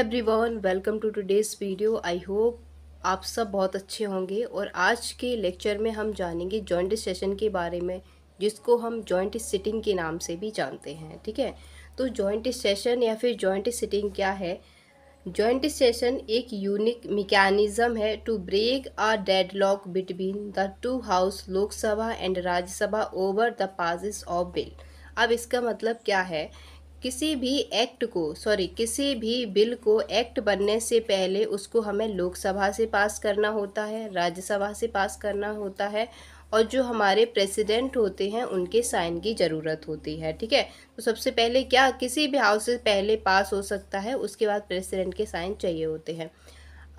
Every everyone welcome today's video I hope आप सब बहुत अच्छे होंगे और आज के लेक्चर में हम जानेंगे जॉइंट सेशन के बारे में जिसको हम जॉइंट सिटिंग के नाम से भी जानते हैं ठीक है तो जॉइंट सेशन या फिर जॉइंट सिटिंग क्या है जॉइंट सेशन एक यूनिक मेकेनिज़्म है to break a lock between the two house Lok Sabha and Rajya Sabha over the passage of bill अब इसका मतलब क्या है किसी भी एक्ट को सॉरी किसी भी बिल को एक्ट बनने से पहले उसको हमें लोकसभा से पास करना होता है राज्यसभा से पास करना होता है और जो हमारे प्रेसिडेंट होते हैं उनके साइन की ज़रूरत होती है ठीक है तो सबसे पहले क्या किसी भी हाउस से पहले पास हो सकता है उसके बाद प्रेसिडेंट के साइन चाहिए होते हैं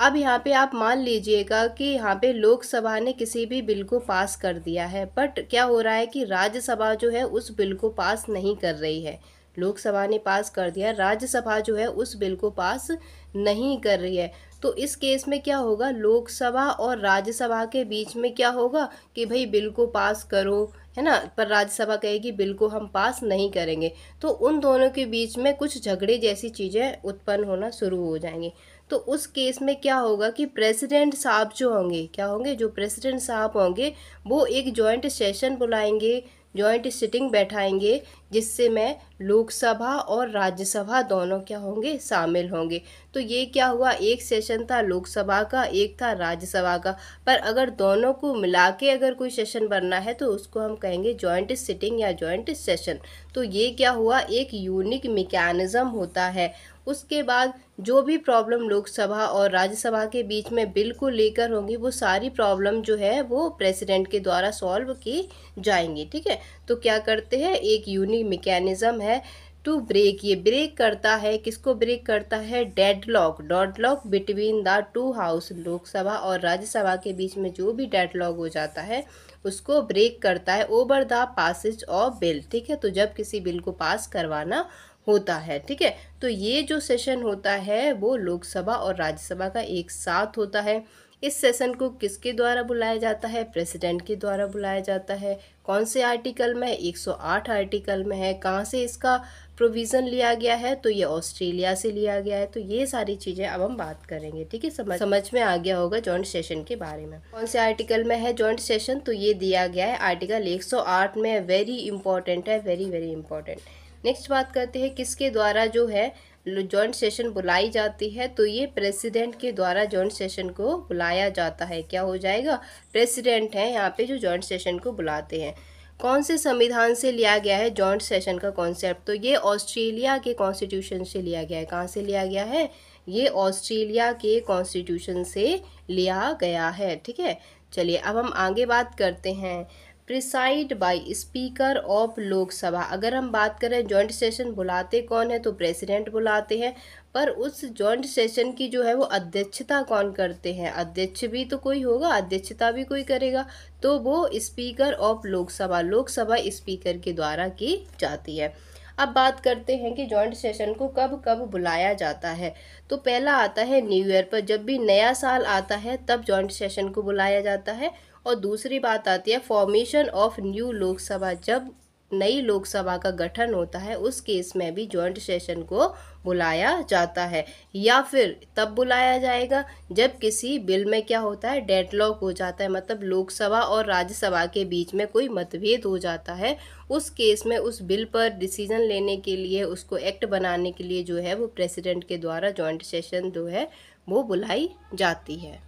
अब यहाँ पे आप मान लीजिएगा कि यहाँ पे लोकसभा ने किसी भी बिल को पास कर दिया है बट क्या हो रहा है कि राज्यसभा जो है उस बिल को पास नहीं कर रही है लोकसभा ने पास कर दिया राज्यसभा जो है उस बिल को पास नहीं कर रही है तो इस केस में क्या होगा लोकसभा और राज्यसभा के बीच में क्या होगा कि भाई बिल को पास करो है ना पर राज्यसभा कहेगी बिल को हम पास नहीं करेंगे तो उन दोनों के बीच में कुछ झगड़े जैसी चीज़ें उत्पन्न होना शुरू हो जाएंगी तो उस केस में क्या होगा कि प्रेसिडेंट साहब जो होंगे क्या होंगे जो प्रेसिडेंट साहब होंगे वो एक जॉइंट सेशन बुलाएंगे जॉइंट सिटिंग बैठाएंगे जिससे मैं लोकसभा और राज्यसभा दोनों क्या होंगे शामिल होंगे तो ये क्या हुआ एक सेशन था लोकसभा का एक था राज्यसभा का पर अगर दोनों को मिला के अगर कोई सेशन बनना है तो उसको हम कहेंगे जॉइंट सिटिंग या जॉइंट सेशन तो ये क्या हुआ एक यूनिक मेकेनिज़म होता है उसके बाद जो भी प्रॉब्लम लोकसभा और राज्यसभा के बीच में बिल को लेकर होंगी वो सारी प्रॉब्लम जो है वो प्रेसिडेंट के द्वारा सॉल्व की जाएंगी ठीक है तो क्या करते हैं एक यूनिक मेकेनिज़्म है टू ब्रेक ये ब्रेक करता है किसको ब्रेक करता है deadlock lock between the two house Lok Sabha और राज्यसभा के बीच में जो भी डेड लॉक हो जाता है उसको ब्रेक करता है over the passage of bill ठीक है तो जब किसी बिल को पास करवाना होता है ठीक है तो ये जो सेशन होता है वो लोकसभा और राज्यसभा का एक साथ होता है इस सेशन को किसके द्वारा बुलाया जाता है प्रेसिडेंट के द्वारा बुलाया जाता है कौन से आर्टिकल में 108 आर्टिकल में है कहाँ से इसका प्रोविज़न लिया गया है तो ये ऑस्ट्रेलिया से लिया गया है तो ये सारी चीज़ें अब हम बात करेंगे ठीक है समझ समझ में आ गया होगा जॉइंट सेशन के बारे में कौन से आर्टिकल में है जॉइंट सेशन तो ये दिया गया है आर्टिकल 108 में वेरी इंपॉर्टेंट है वेरी वेरी इंपॉर्टेंट नेक्स्ट बात करते हैं किसके द्वारा जो है जॉइंट सेशन बुलाई जाती है तो ये प्रेसिडेंट के द्वारा जॉइंट सेशन को बुलाया जाता है क्या हो जाएगा प्रेसिडेंट है यहाँ पे जो जॉइंट सेशन को बुलाते हैं कौन से संविधान से लिया गया है जॉइंट सेशन का कॉन्सेप्ट तो ये ऑस्ट्रेलिया के कॉन्स्टिट्यूशन से लिया गया है कहाँ से लिया गया है ये ऑस्ट्रेलिया के कॉन्स्टिट्यूशन से लिया गया है ठीक है चलिए अब हम आगे बात करते हैं presided by speaker of Lok Sabha अगर हम बात करें जॉइंट सेशन बुलाते कौन है तो प्रेसिडेंट बुलाते हैं पर उस जॉइंट सेशन की जो है वो अध्यक्षता कौन करते हैं अध्यक्ष भी तो कोई होगा अध्यक्षता भी कोई करेगा तो वो speaker of Lok Sabha Lok Sabha speaker के द्वारा की जाती है अब बात करते हैं कि जॉइंट सेशन को कब कब बुलाया जाता है तो पहला आता है न्यू ईयर पर जब भी नया साल आता है तब जॉइंट सेशन को बुलाया जाता है और दूसरी बात आती है फॉर्मेशन ऑफ न्यू लोकसभा जब नई लोकसभा का गठन होता है उस केस में भी जॉइंट सेशन को बुलाया जाता है या फिर तब बुलाया जाएगा जब किसी बिल में क्या होता है डेडलॉक हो जाता है मतलब लोकसभा और राज्यसभा के बीच में कोई मतभेद हो जाता है उस केस में उस बिल पर डिसीजन लेने के लिए उसको एक्ट बनाने के लिए जो है वो प्रेसिडेंट के द्वारा जॉइंट सेशन जो है वो बुलाई जाती है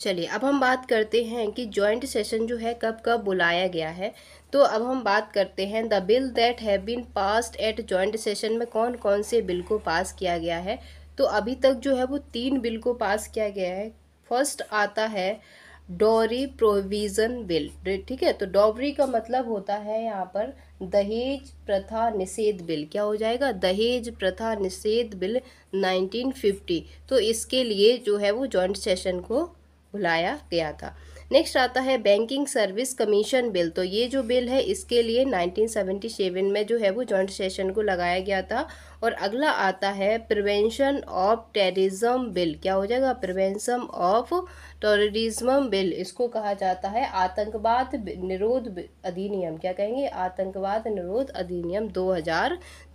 चलिए अब हम बात करते हैं कि जॉइंट सेशन जो है कब कब बुलाया गया है तो अब हम बात करते हैं the bill that have been passed at joint session में कौन कौन से बिल को पास किया गया है तो अभी तक जो है वो तीन बिल को पास किया गया है फर्स्ट आता है डॉरी प्रोविज़न बिल ठीक है तो डॉबरी का मतलब होता है यहाँ पर दहेज प्रथा निषेध बिल क्या हो जाएगा दहेज प्रथा निषेध बिल 1950 तो इसके लिए जो है वो जॉइंट सेशन को बुलाया गया था नेक्स्ट आता है बैंकिंग सर्विस कमीशन बिल तो ये जो बिल है इसके लिए 1977 में जो है वो जॉइंट सेशन को लगाया गया था और अगला आता है प्रिवेंशन ऑफ टेररिज्म बिल क्या हो जाएगा प्रिवेंशन ऑफ टेररिज्म बिल इसको कहा जाता है आतंकवाद निरोध अधिनियम क्या कहेंगे आतंकवाद निरोध अधिनियम 2002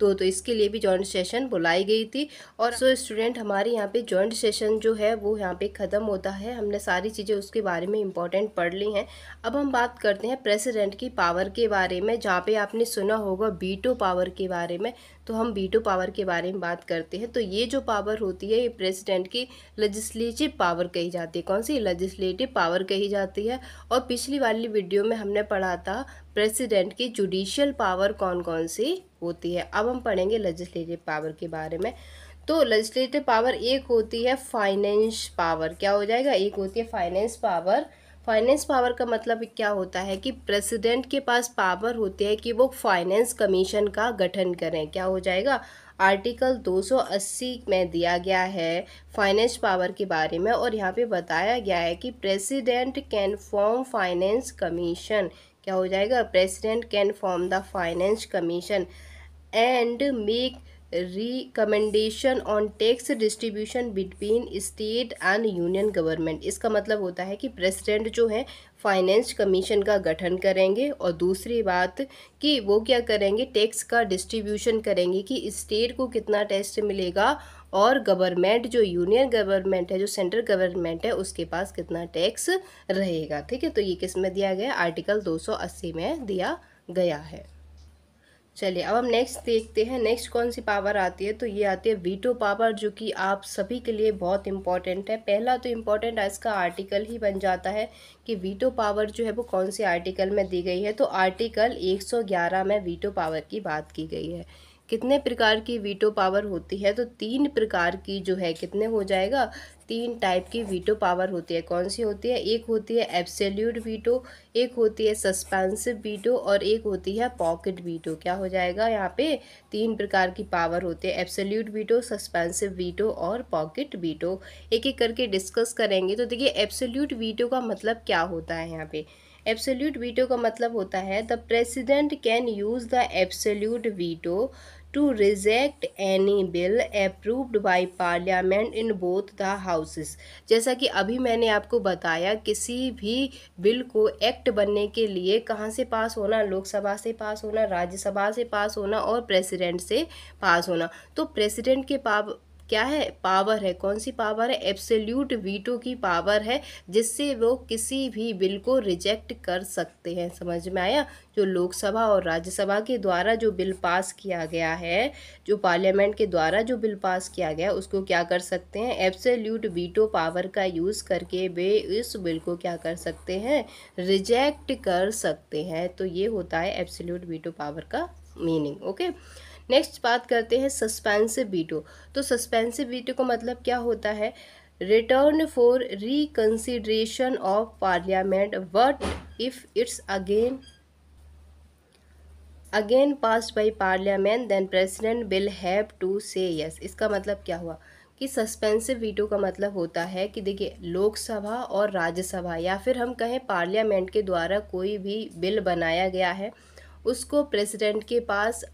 तो, तो इसके लिए भी जॉइंट सेशन बुलाई गई थी और सो स्टूडेंट हमारे यहाँ पे जॉइंट सेशन जो है वो यहाँ पे ख़त्म होता है हमने सारी चीज़ें उसके बारे में इंपॉर्टेंट पढ़ ली हैं अब हम बात करते हैं प्रेसिडेंट की पावर के बारे में जहाँ पे आपने सुना होगा बीटो पावर के बारे में तो हम बीटो पावर के बारे में बात करते हैं तो ये जो पावर होती है ये प्रेसिडेंट की लजिस्लेटिव पावर कही जाती है कौन सी लजिस्लेटिव पावर कही जाती है और पिछली वाली वीडियो में हमने पढ़ा था प्रेसिडेंट की जुडिशियल पावर कौन कौन सी होती है अब हम पढ़ेंगे लजिस्लेटिव पावर के बारे में तो लजिस्लेटिव पावर एक होती है फाइनेंस पावर क्या हो जाएगा एक होती है फाइनेंस पावर फाइनेंस पावर का मतलब क्या होता है कि प्रेसिडेंट के पास पावर होती है कि वो फाइनेंस कमीशन का गठन करें क्या हो जाएगा आर्टिकल 280 में दिया गया है फाइनेंस पावर के बारे में और यहाँ पे बताया गया है कि president can form finance commission क्या हो जाएगा president can form the finance commission and make recommendation on tax distribution between state and union government इसका मतलब होता है कि प्रेसिडेंट जो है फाइनेंस कमीशन का गठन करेंगे और दूसरी बात कि वो क्या करेंगे टैक्स का डिस्ट्रीब्यूशन करेंगे कि स्टेट को कितना टैक्स मिलेगा और गवर्नमेंट जो यूनियन गवर्नमेंट है जो सेंट्रल गवर्नमेंट है उसके पास कितना टैक्स रहेगा ठीक है तो ये किस में दिया गया आर्टिकल 280 में दिया गया है चलिए अब हम नेक्स्ट देखते हैं नेक्स्ट कौन सी पावर आती है तो ये आती है वीटो पावर जो कि आप सभी के लिए बहुत इंपॉर्टेंट है पहला तो इम्पॉर्टेंट इसका आर्टिकल ही बन जाता है कि वीटो पावर जो है वो कौन से आर्टिकल में दी गई है तो आर्टिकल 111 में वीटो पावर की बात की गई है कितने प्रकार की वीटो पावर होती है तो तीन प्रकार की जो है कितने हो जाएगा तीन टाइप की वीटो पावर होती है कौन सी होती है एक होती है एब्सोल्यूट वीटो एक होती है सस्पेंसिव वीटो और एक होती है पॉकेट वीटो क्या हो जाएगा यहाँ पे तीन प्रकार की पावर होती है एब्सोल्यूट वीटो सस्पेंसिव वीटो और पॉकेट वीटो एक एक करके डिस्कस करेंगे तो देखिए एब्सोल्यूट वीटो का मतलब क्या होता है यहाँ पे एब्सोल्यूट वीटो का मतलब होता है the president can use the absolute veto to reject any bill approved by parliament in both the houses जैसा कि अभी मैंने आपको बताया किसी भी बिल को एक्ट बनने के लिए कहाँ से पास होना लोकसभा से पास होना राज्यसभा से पास होना और प्रेसिडेंट से पास होना तो प्रेसिडेंट के पास क्या है पावर है कौन सी पावर है एब्सोल्यूट वीटो की पावर है जिससे वो किसी भी बिल को रिजेक्ट कर सकते हैं समझ में आया जो लोकसभा और राज्यसभा के द्वारा जो बिल पास किया गया है जो पार्लियामेंट के द्वारा जो बिल पास किया गया उसको क्या कर सकते हैं एब्सोल्यूट वीटो पावर का यूज़ करके वे इस बिल को क्या कर सकते हैं रिजेक्ट कर सकते हैं तो ये होता है एब्सोल्यूट वीटो पावर का मीनिंग ओके okay? नेक्स्ट बात करते हैं सस्पेंसिव वीटो तो सस्पेंसिव वीटो का मतलब क्या होता है return for reconsideration of parliament what if it's again again pass by parliament then president will have to say yes इसका मतलब क्या हुआ कि सस्पेंसिव वीटो का मतलब होता है कि देखिए लोकसभा और राज्यसभा या फिर हम कहें पार्लियामेंट के द्वारा कोई भी बिल बनाया गया है उसको प्रेसिडेंट के पास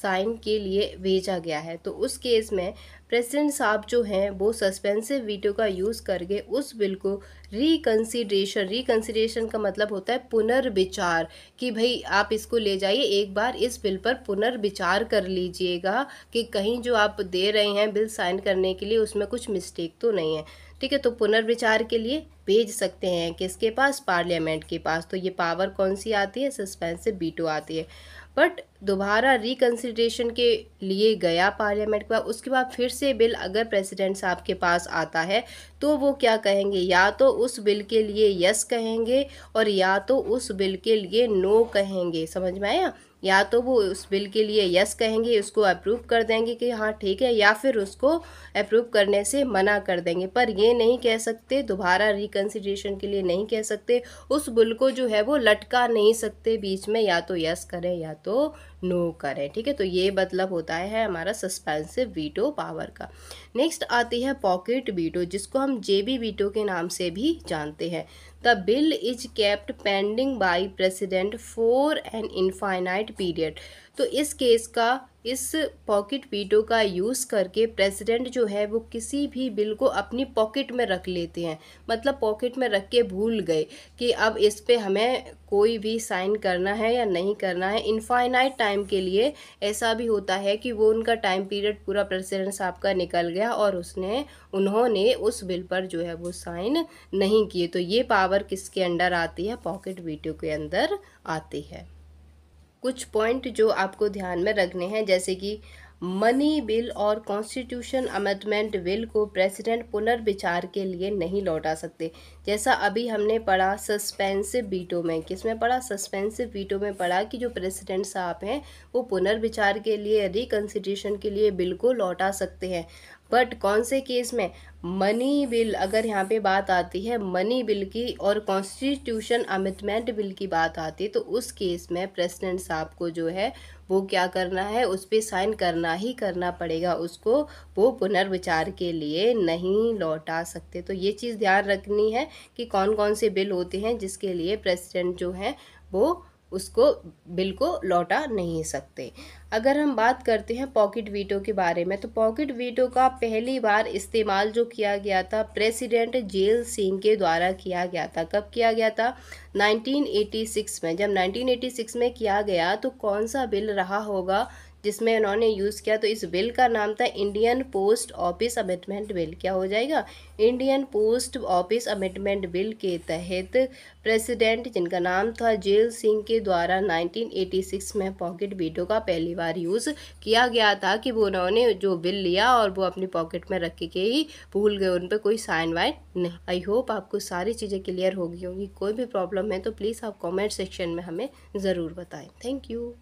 साइन के लिए भेजा गया है तो उस केस में प्रेसिडेंट साहब जो हैं वो सस्पेंसिव वीटो का यूज़ करके उस बिल को रिकन्सिड्रेशन रिकन्सिड्रेशन का मतलब होता है पुनर्विचार कि भाई आप इसको ले जाइए एक बार इस बिल पर पुनर्विचार कर लीजिएगा कि कहीं जो आप दे रहे हैं बिल साइन करने के लिए उसमें कुछ मिस्टेक तो नहीं है ठीक है तो पुनर्विचार के लिए भेज सकते हैं किसके पास पार्लियामेंट के पास तो ये पावर कौन सी आती है सस्पेंसिव बीटो आती है बट दोबारा रिकन्सिड्रेशन के लिए गया पार्लियामेंट के बाद उसके बाद फिर से बिल अगर प्रेसिडेंट साहब के पास आता है तो वो क्या कहेंगे या तो उस बिल के लिए यस कहेंगे और या तो उस बिल के लिए नो कहेंगे समझ में आया या तो वो उस बिल के लिए यस कहेंगे उसको अप्रूव कर देंगे कि हाँ ठीक है या फिर उसको अप्रूव करने से मना कर देंगे पर ये नहीं कह सकते दोबारा रिकन्सिड्रेशन के लिए नहीं कह सकते उस बिल को जो है वो लटका नहीं सकते बीच में या तो यस करें या तो नो करें ठीक है तो ये मतलब होता है हमारा सस्पेंसिव वीटो पावर का नेक्स्ट आती है पॉकेट वीटो जिसको हम जे बी वीटो के नाम से भी जानते हैं the bill is kept pending by president for an infinite period तो इस केस का इस पॉकेट वीटो का यूज़ करके प्रेसिडेंट जो है वो किसी भी बिल को अपनी पॉकेट में रख लेते हैं मतलब पॉकेट में रख के भूल गए कि अब इस पर हमें कोई भी साइन करना है या नहीं करना है इनफाइनाइट टाइम के लिए ऐसा भी होता है कि वो उनका टाइम पीरियड पूरा प्रेसिडेंट साहब का निकल गया और उसने उन्होंने उस बिल पर जो है वो साइन नहीं किए तो ये पावर किसके अंडर आती है पॉकेट वीटो के अंदर आती है कुछ पॉइंट जो आपको ध्यान में रखने हैं जैसे कि मनी बिल और कॉन्स्टिट्यूशन अमेंडमेंट बिल को प्रेसिडेंट पुनर्विचार के लिए नहीं लौटा सकते जैसा अभी हमने पढ़ा सस्पेंसिव बीटो में किसमें पढ़ा सस्पेंसिव बीटो में पढ़ा कि जो प्रेसिडेंट साहब हैं वो पुनर्विचार के लिए रिकन्स्टिट्यूशन के लिए बिल को लौटा सकते हैं बट कौन से केस में मनी बिल अगर यहाँ पे बात आती है मनी बिल की और कॉन्स्टिट्यूशन अमिटमेंट बिल की बात आती है तो उस केस में प्रेसिडेंट साहब को जो है वो क्या करना है उस पर साइन करना ही करना पड़ेगा उसको वो पुनर्विचार के लिए नहीं लौटा सकते तो ये चीज़ ध्यान रखनी है कि कौन कौन से बिल होते हैं जिसके लिए प्रेसिडेंट जो हैं वो उसको बिल को लौटा नहीं सकते अगर हम बात करते हैं पॉकेट वीटो के बारे में तो पॉकेट वीटो का पहली बार इस्तेमाल जो किया गया था प्रेसिडेंट जेल सिंह के द्वारा किया गया था कब किया गया था 1986 में जब 1986 में किया गया तो कौन सा बिल रहा होगा जिसमें उन्होंने यूज़ किया तो इस बिल का नाम था Indian post office amendment bill क्या हो जाएगा Indian post office amendment bill के तहत प्रेसिडेंट जिनका नाम था जेल सिंह के द्वारा 1986 में पॉकेट बीटों का पहली बार यूज़ किया गया था कि वो उन्होंने जो बिल लिया और वो अपनी पॉकेट में रख के ही भूल गए उन पर कोई साइन वाइन नहीं आई होप आपको सारी चीज़ें क्लियर होगी होंगी कोई भी प्रॉब्लम है तो प्लीज़ आप कॉमेंट सेक्शन में हमें ज़रूर बताएं थैंक यू